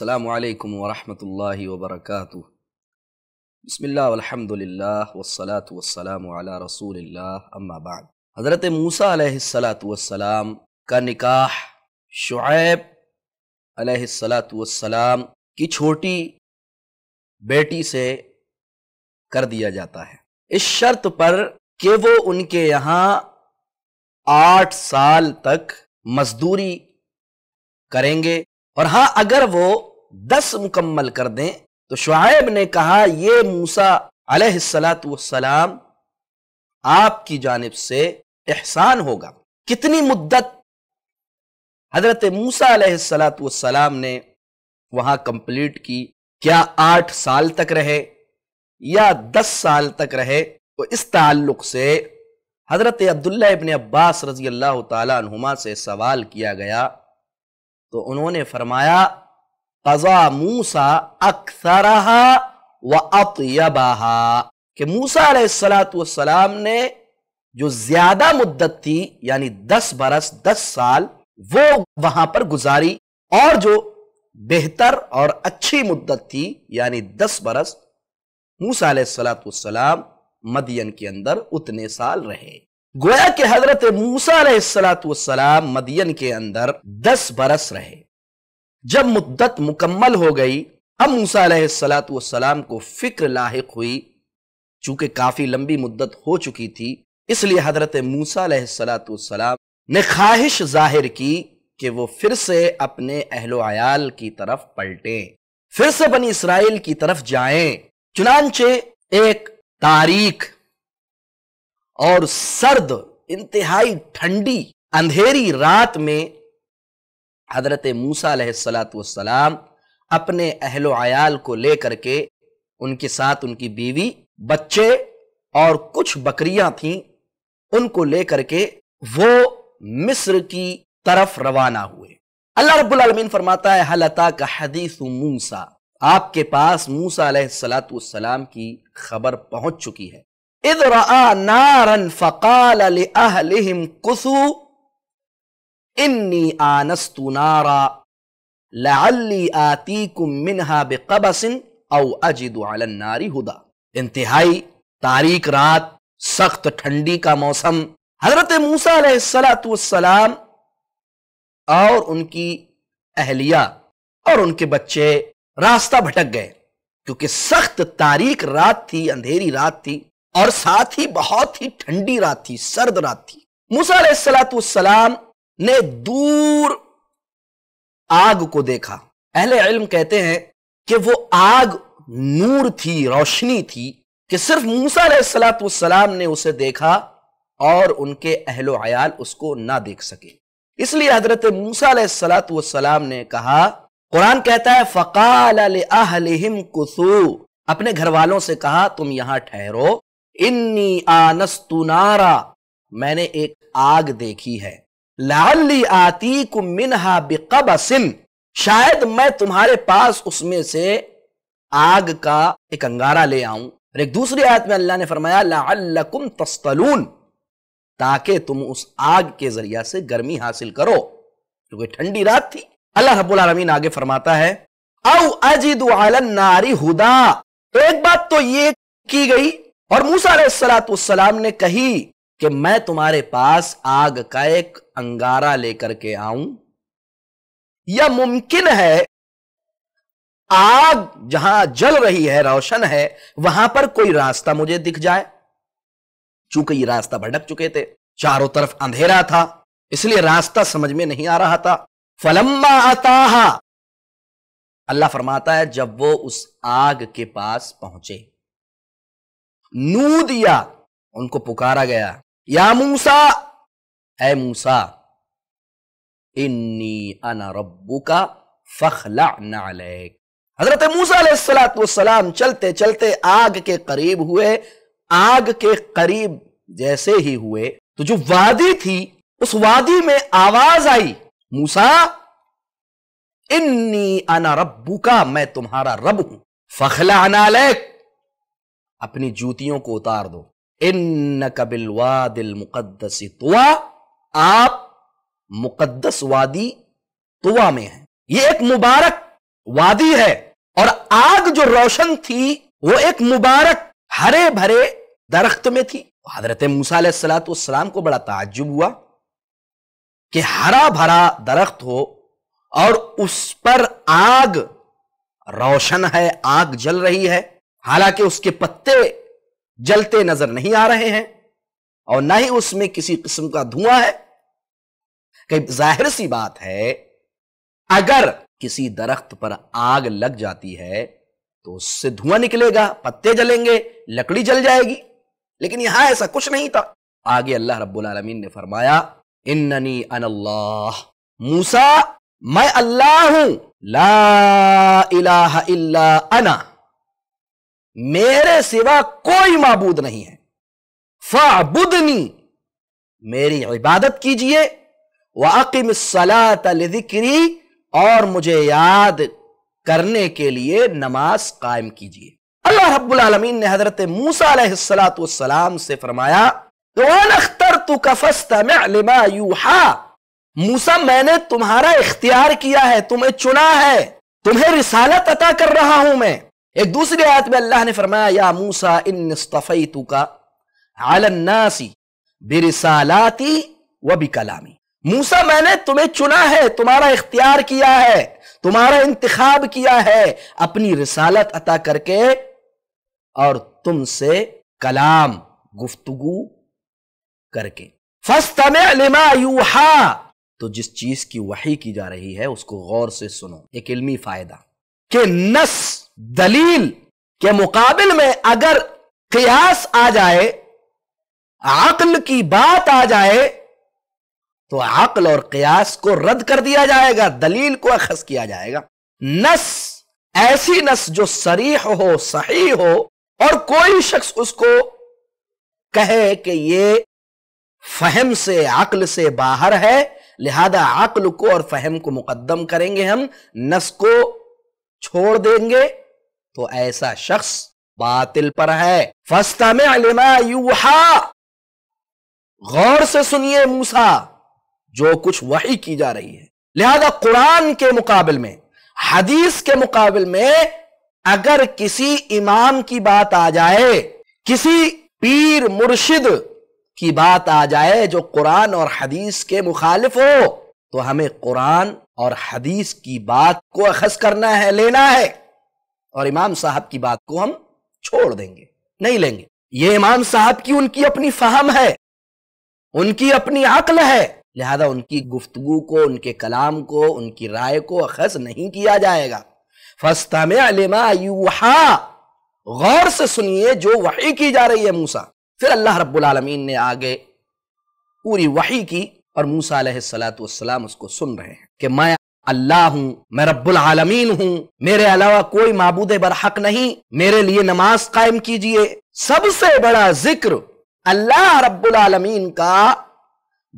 السلام عليكم ورحمة الله وبركاته بسم الله والحمد لله والصلاة والسلام على रसूल अम्मा बाद हज़रत मूसा सलाम का निकाह शुएब सलाम की छोटी बेटी से कर दिया जाता है इस शर्त पर कि वो उनके यहाँ आठ साल तक मजदूरी करेंगे और हाँ अगर वो दस मुकम्मल कर दें तो शुआब ने कहा यह मूसा अलहलाम आपकी जानब से एहसान होगा कितनी मुद्दत हजरत मूसा अलहलाम ने वहां कंप्लीट की क्या आठ साल तक रहे या दस साल तक रहे तो इस ताल्लुक से हजरत अब्दुल्ला इबन अब्बास रजी अल्लाह तुमा से सवाल किया गया तो उन्होंने फरमाया कजा मूसा अक्सरहा व अतयबहा कि मूसा सलाम ने जो ज्यादा मुद्दत थी यानी दस बरस दस साल वो वहां पर गुजारी और जो बेहतर और अच्छी मुद्दत थी यानी दस बरस मूसा सलाम मदियन के अंदर उतने साल रहे गोया के हजरत मूसा सलाम मदियन के अंदर दस बरस रहे जब मुद्दत मुकम्मल हो गई अब मूसा सलाम को फिक्र लाक हुई चूंकि काफ़ी लंबी मुद्दत हो चुकी थी इसलिए हजरत मूसा सलाम ने ख्वाहिश जाहिर की कि वो फिर से अपने अहलो आयाल की तरफ पलटे फिर से बनी इसराइल की तरफ जाएं चुनानचे एक तारीख और सर्द इंतहाई ठंडी अंधेरी रात में हज़रत मूसा सलाम अपने अहलो आयाल को लेकर के उनके साथ उनकी बीवी बच्चे और कुछ बकरियां थीं उनको लेकर के वो मिस्र की तरफ रवाना हुए अल्लाह रबीन फरमाता है हलता का हदीस मूसा आपके पास मूसा सलाम की खबर पहुंच चुकी है इधर आ नारन फ़काल अहलिम कुसू इन्नी आनस्तु नारा लअल्ली आतीकुम मिनहा बिकबसिन औ अजिदु अलन नारी हुदा इंतहाई तारीख रात सख्त ठंडी का मौसम हजरत मूसा और उनकी अहलिया और उनके बच्चे रास्ता भटक गए क्योंकि सख्त तारीख रात थी अंधेरी रात थी और साथ ही बहुत ही ठंडी रात थी सर्द रात थी मूसा अलैहिस्सलाम ने दूर आग को देखा अहले इल्म कहते हैं कि वो आग नूर थी रोशनी थी कि सिर्फ मूसा सलाम ने उसे देखा और उनके अहलो आयाल उसको ना देख सके इसलिए हजरत मूसा सलाम ने कहा कुरान कहता है फ़काल अपने घर वालों से कहा तुम यहां ठहरो इन्नी आनस्तु नारा मैंने एक आग देखी है लाली आती मिनहा बेकबसिन शायद मैं तुम्हारे पास उसमें से आग का एक अंगारा ले आऊं और एक दूसरी आयत में अल्लाह ने फरमाया लाकुम तस्तलून ताकि तुम उस आग के जरिया से गर्मी हासिल करो क्योंकि ठंडी रात थी अल्लाह रब्बुल आलमीन आगे फरमाता है औ अजिद नारी हुदा तो एक बात तो ये की गई और मूसा सलाम ने कही कि मैं तुम्हारे पास आग का एक अंगारा लेकर के आऊं या मुमकिन है आग जहां जल रही है रोशन है वहां पर कोई रास्ता मुझे दिख जाए चूंकि ये रास्ता भटक चुके थे चारों तरफ अंधेरा था इसलिए रास्ता समझ में नहीं आ रहा था फलम्मा आता अल्लाह फरमाता है जब वो उस आग के पास पहुंचे नूदिया उनको पुकारा गया या मूसा ए मूसा इन्नी अना रब्बू का फखला नालैक हजरत मूसा चलते चलते आग के करीब हुए आग के करीब जैसे ही हुए तो जो वादी थी उस वादी में आवाज आई मूसा इन्नी अना रब्बू का मैं तुम्हारा रब हूं फखला नालेक अपनी जूतियों को उतार दो इन कबिल वादिल मुकदस तुआ आप मुकद्दस वादी तुआ में हैं ये एक मुबारक वादी है और आग जो रोशन थी वो एक मुबारक हरे भरे दरख्त में थी हजरत मूसा सलाम को बड़ा ताज्जुब हुआ कि हरा भरा दरख्त हो और उस पर आग रोशन है आग जल रही है हालांकि उसके पत्ते जलते नजर नहीं आ रहे हैं और ना ही उसमें किसी किस्म का धुआं है कई जाहिर सी बात है अगर किसी दरख्त पर आग लग जाती है तो उससे धुआं निकलेगा पत्ते जलेंगे लकड़ी जल जाएगी लेकिन यहां ऐसा कुछ नहीं था आगे अल्लाह रब्बुल रबालमीन ने फरमाया इन्ननी अनल्लाह मूसा मैं अल्लाह हूं ला इलाहा इल्ला अना मेरे सिवा कोई माबूद नहीं है फाबुदनी मेरी इबादत कीजिए वाकिम सलातिक्री और मुझे याद करने के लिए नमाज कायम कीजिए अल्लाह रब्बुल आलमीन ने हजरत मूसा सलाम से फरमाया मूसा मैंने तुम्हारा इख्तियार किया है तुम्हें चुना है तुम्हें रिसालत अता कर रहा हूं मैं एक दूसरी आयत में अल्लाह ने फरमाया या मूसा इन तू का आलन्नासी बिरसालाती व बिकलामी मूसा मैंने तुम्हें चुना है तुम्हारा इख्तियार किया है तुम्हारा इंतखाब किया है अपनी रिसालत अता करके और तुमसे कलाम गुफ्तगु करके फस्तम तो जिस चीज की वही की जा रही है उसको गौर से सुनो एक इल्मी फायदा कि नस दलील के मुकाबले में अगर कयास आ जाए आकल की बात आ जाए तो आकल और कयास को रद्द कर दिया जाएगा दलील को अखस किया जाएगा नस ऐसी नस जो सरीह हो सही हो और कोई शख्स उसको कहे कि ये फहम से अकल से बाहर है लिहाजा आकल को और फहम को मुकदम करेंगे हम नस को छोड़ देंगे तो ऐसा शख्स बातिल पर है फस्ता में अलिमा यूहा गौर से सुनिए मूसा जो कुछ वही की जा रही है लिहाजा कुरान के मुकाबले में हदीस के मुकाबले में अगर किसी इमाम की बात आ जाए किसी पीर मुर्शिद की बात आ जाए जो कुरान और हदीस के मुखालिफ हो तो हमें कुरान और हदीस की बात को अखज करना है लेना है और इमाम साहब की बात को हम छोड़ देंगे नहीं लेंगे ये इमाम साहब की उनकी अपनी फहम है उनकी अपनी अक्ल है लिहाजा उनकी गुफ्तगु को उनके कलाम को उनकी राय को अखस नहीं किया जाएगा फस्तम यूहा गौर से सुनिए जो वही की जा रही है मूसा फिर अल्लाह रब्बुल आलमीन ने आगे पूरी वही की और मूसा सलाम उसको सुन रहे हैं कि मैं अल्लाह हूँ मैं रब्बुल आलमीन हूँ मेरे अलावा कोई माबूद बरहक नहीं मेरे लिए नमाज कायम कीजिए सबसे बड़ा जिक्र अल्लाह रब्बुल आलमीन का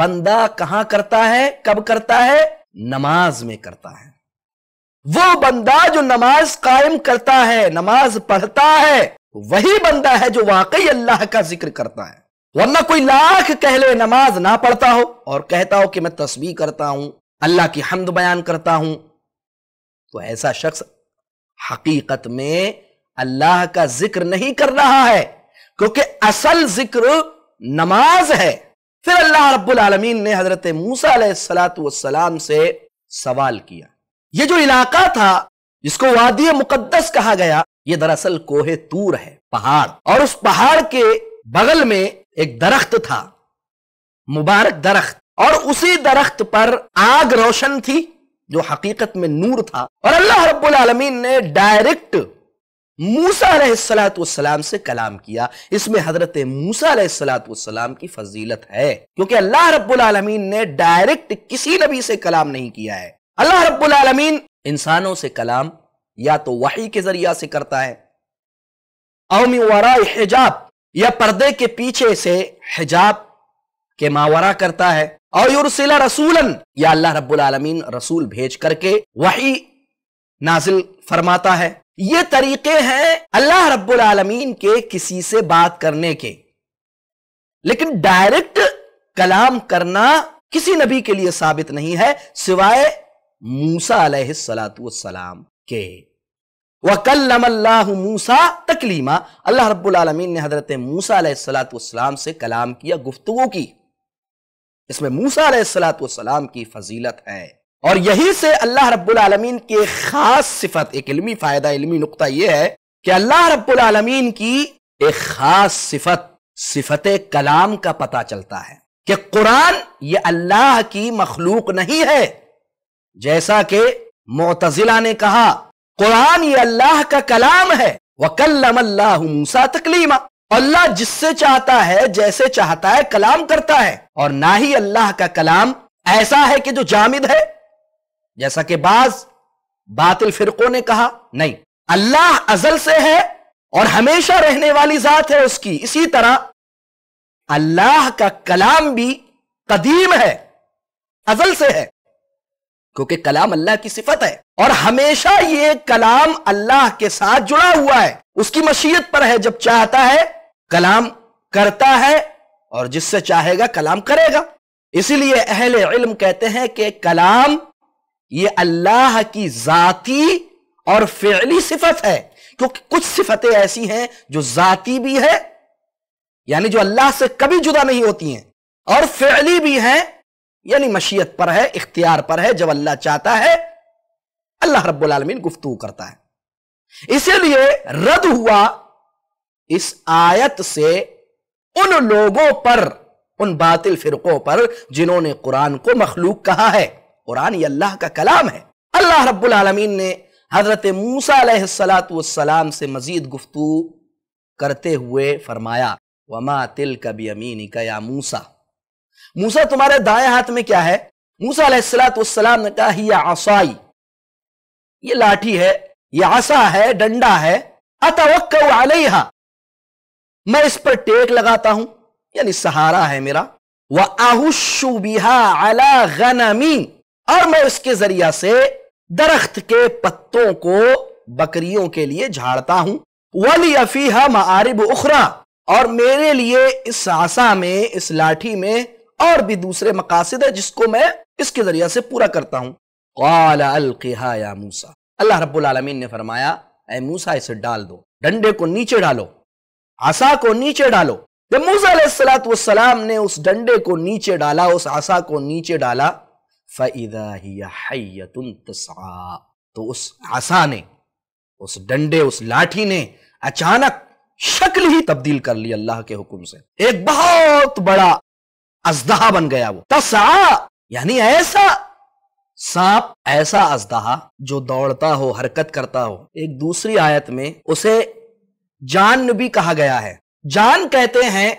बंदा कहां करता है कब करता है नमाज में करता है वो बंदा जो नमाज कायम करता है नमाज पढ़ता है वही बंदा है जो वाकई अल्लाह का जिक्र करता है वरना कोई लाख कहले नमाज ना पढ़ता हो और कहता हो कि मैं तस्वीर करता हूं अल्लाह की हमद बयान करता हूं तो ऐसा शख्स हकीकत में अल्लाह का जिक्र नहीं कर रहा है क्योंकि असल जिक्र नमाज है फिर अल्लाह रब्बुल आलमीन ने हजरत मूसा सलाम से सवाल किया ये जो इलाका था जिसको वादी मुकद्दस कहा गया ये दरअसल कोहे तूर है पहाड़ और उस पहाड़ के बगल में एक दरख्त था मुबारक दरख्त और उसी दरख्त पर आग रोशन थी जो हकीकत में नूर था और अल्लाह रब्बुल आलमीन ने डायरेक्ट मूसा सलाम से कलाम किया इसमें हजरत मूसा सलाम की फजीलत है क्योंकि अल्लाह रब्बुल आलमीन ने डायरेक्ट किसी नबी से कलाम नहीं किया है अल्लाह रब्बुल आलमीन इंसानों से कलाम या तो वही के जरिया से करता है अवमी वरा हिजाब या पर्दे के पीछे से हिजाब के मावरा करता है और युरसिला रसूलन या अल्लाह रब्बुल आलमीन रसूल भेज करके वही नाजिल फरमाता है ये तरीके हैं अल्लाह रब्बुल आलमीन के किसी से बात करने के लेकिन डायरेक्ट कलाम करना किसी नबी के लिए साबित नहीं है सिवाय मूसा सलाम के वकलम अल्लाह मूसा तकलीमा अल्लाह रब्बुल आलमीन ने हजरत मूसा सलाम से कलाम किया गुफ्तगु की इसमें मूसा सलाम की फजीलत है और यही से अल्लाह रब्बुल आलमीन के खास सिफत एक इल्मी फायदा इल्मी नुकता यह है कि अल्लाह रब्बुल की एक खास सिफत सिफत कलाम का पता चलता है कि कुरान ये अल्लाह की मखलूक नहीं है जैसा कि मोतजिला ने कहा कुरान ये अल्लाह का कलाम है वकल्लम अल्लाह मूसा तकलीमा अल्लाह जिससे चाहता है जैसे चाहता है कलाम करता है और ना ही अल्लाह का कलाम ऐसा है कि जो जामिद है जैसा कि बाज बातिल फिरकों ने कहा नहीं अल्लाह अजल से है और हमेशा रहने वाली जात है उसकी इसी तरह अल्लाह का कलाम भी कदीम है अजल से है क्योंकि कलाम अल्लाह की सिफत है और हमेशा ये कलाम अल्लाह के साथ जुड़ा हुआ है उसकी मशीयत पर है जब चाहता है कलाम करता है और जिससे चाहेगा कलाम करेगा इसीलिए अहल इल्म कहते हैं कि कलाम ये अल्लाह की जाती और फेली सिफत है क्योंकि कुछ सिफतें ऐसी हैं जो जाती भी है यानी जो अल्लाह से कभी जुदा नहीं होती हैं और फेली भी है यानी मशीयत पर है इख्तियार पर है जब अल्लाह चाहता है अल्लाह रब्बुल आलमीन गुफ्तु करता है इसीलिए रद्द हुआ इस आयत से उन लोगों पर उन बातिल फिरकों पर जिन्होंने कुरान को मखलूक कहा है कुरान ये अल्लाह का कलाम है अल्लाह रब्बुल आलमीन ने हजरत मूसा से मजीद गुफ्तु करते हुए फरमाया वमा तिल कभी अमीन या मूसा मूसा तुम्हारे दाएं हाथ में क्या है मूसा सलाम ने कहा यह आसाई ये लाठी है यह आसा है डंडा है अतवक्का मैं इस पर टेक लगाता हूं यानी सहारा है मेरा वह आहुशु बिहा अला गनमी और मैं उसके जरिया से दरख्त के पत्तों को बकरियों के लिए झाड़ता हूं वली अफीहा मारिब उखरा और मेरे लिए इस आशा में इस लाठी में और भी दूसरे मकासद है जिसको मैं इसके जरिया से पूरा करता हूं मूसा अल्लाह रब्बुल आलमीन ने फरमाया मूसा इसे डाल दो डंडे को नीचे डालो आसा को नीचे डालो जब मूसा ने उस डंडे को नीचे डाला उस आसा को नीचे डाला फैदा तो उस आसा ने उस डंडे उस लाठी ने अचानक शक्ल ही तब्दील कर ली अल्लाह के हुक्म से एक बहुत बड़ा अजदहा बन गया वो तसा यानी ऐसा सांप ऐसा अजदहा जो दौड़ता हो हरकत करता हो एक दूसरी आयत में उसे जान भी कहा गया है जान कहते हैं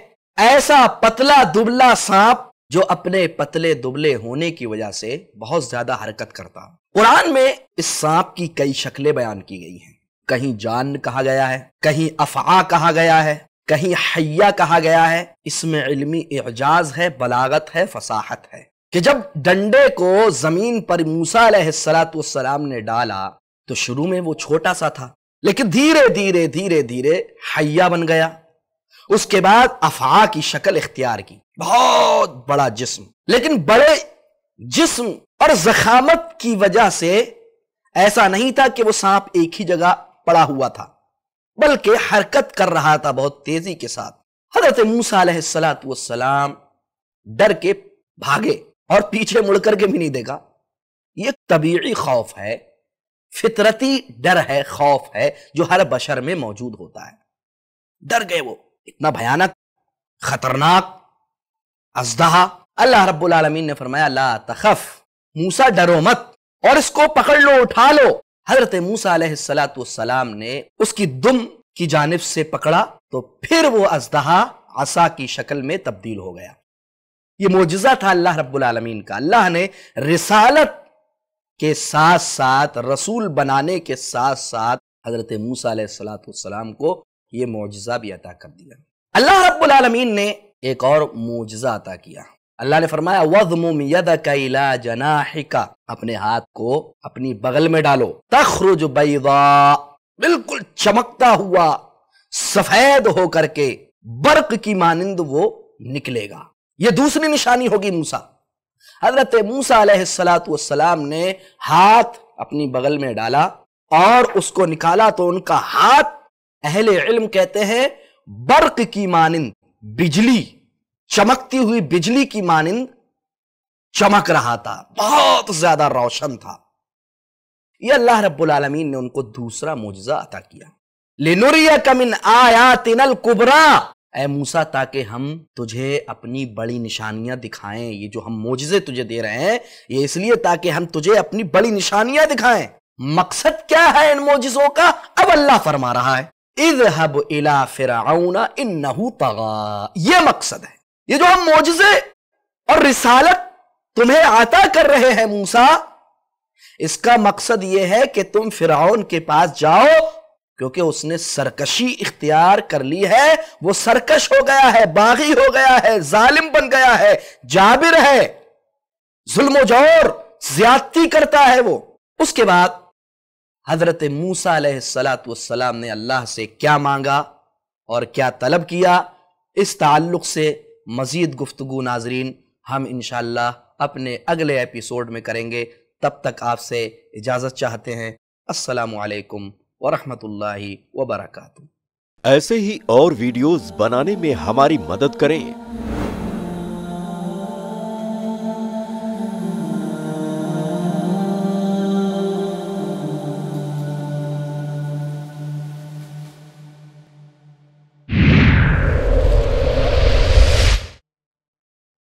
ऐसा पतला दुबला सांप जो अपने पतले दुबले होने की वजह से बहुत ज्यादा हरकत करता कुरान में इस सांप की कई शक्लें बयान की गई हैं कहीं जान कहा गया है कहीं अफा कहा गया है कहीं हैया कहा गया है इसमें इल्मी एजाज है बलागत है फसाहत है कि जब डंडे को जमीन पर मूसा सलाम ने डाला तो शुरू में वो छोटा सा था लेकिन धीरे धीरे धीरे धीरे हया बन गया उसके बाद अफा की शक्ल इख्तियार की बहुत बड़ा जिस्म लेकिन बड़े जिस्म और जखामत की वजह से ऐसा नहीं था कि वो सांप एक ही जगह पड़ा हुआ था बल्कि हरकत कर रहा था बहुत तेजी के साथ हजरत मूसलाम डर के भागे और पीछे मुड़ करके भी नहीं देखा यह तबीयी खौफ है फितरती डर है खौफ है जो हर बशर में मौजूद होता है डर गए वो इतना भयानक खतरनाक अजदहा अल्लाह रब्बुल आलमीन ने फरमाया ला तखफ मूसा डरो मत और इसको पकड़ लो उठा लो हजरत मूसा ने उसकी दुम की जानब से पकड़ा तो फिर वो अजदहा आसा की शक्ल में तब्दील हो गया ये मोजिजा था अल्लाह रब्बुल आलमीन का अल्लाह ने रिसालत के साथ साथ रसूल बनाने के साथ साथ हज़रत मूसा सलाम को ये मुआजा भी अता कर दिया अल्लाह रबालमीन ने एक और मुआजा अता किया अल्लाह ने फरमाया वजमुमयद कैला जना अपने हाथ को अपनी बगल में डालो तखरुज बैदा बिल्कुल चमकता हुआ सफेद होकर के बर्क की मानंद वो निकलेगा ये दूसरी निशानी होगी मूसा हजरत मूसा सलाम ने हाथ अपनी बगल में डाला और उसको निकाला तो उनका हाथ अहले इल्म कहते हैं बर्क की मानंद बिजली चमकती हुई बिजली की मानंद चमक रहा था बहुत ज्यादा रोशन था यह अल्लाह रब्बुल आलमीन ने उनको दूसरा मुजजा अता किया लिनुरिया कमिन तिनल कुबरा ए मूसा ताकि हम तुझे अपनी बड़ी निशानियां दिखाएं ये जो हम मोजे तुझे दे रहे हैं ये इसलिए ताकि हम तुझे अपनी बड़ी निशानियां दिखाएं मकसद क्या है इन मोजिजों का अब अल्लाह फरमा रहा है हब इला फिराउना इन्नहू तगा ये मकसद है ये जो हम मोजे और रिसालत तुम्हें आता कर रहे हैं मूसा इसका मकसद यह है कि तुम फिराउन के पास जाओ क्योंकि उसने सरकशी इख्तियार कर ली है वो सरकश हो गया है बागी हो गया है जालिम बन गया है जाबिर है जुल्म जोर ज्यादती करता है वो उसके बाद हजरत मूसा सलाम ने अल्लाह से क्या मांगा और क्या तलब किया इस ताल्लुक से मजीद गुफ्तु नाजरीन हम इनशाला अपने अगले एपिसोड में करेंगे तब तक आपसे इजाज़त चाहते हैं असलकम वरहमतुल्ला वबरकू ऐसे ही और वीडियोस बनाने में हमारी मदद करें